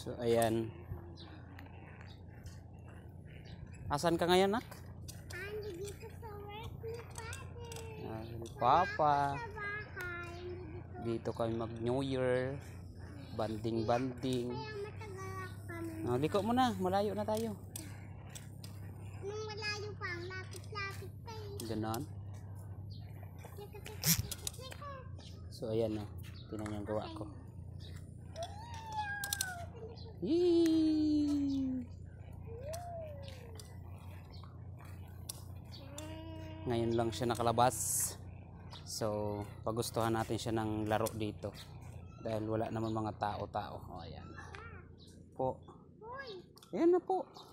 So, ayan. Asan ka ngayon, nak? Ando dito sa work ni Papa. Ah, ni Papa. Dito kami mag New Year. Banding-banding. Ah, liko mo na. Malayo na tayo. Nung malayo pa, lapit-lapit pa eh. Ganon. So, ayan na. Tinan yung gawa ko. Ngayon lang siya nakalabas. So, pagustuhan natin siya ng laro dito. Dahil wala naman mga tao-tao. O, ayan. Po. Ayan na po.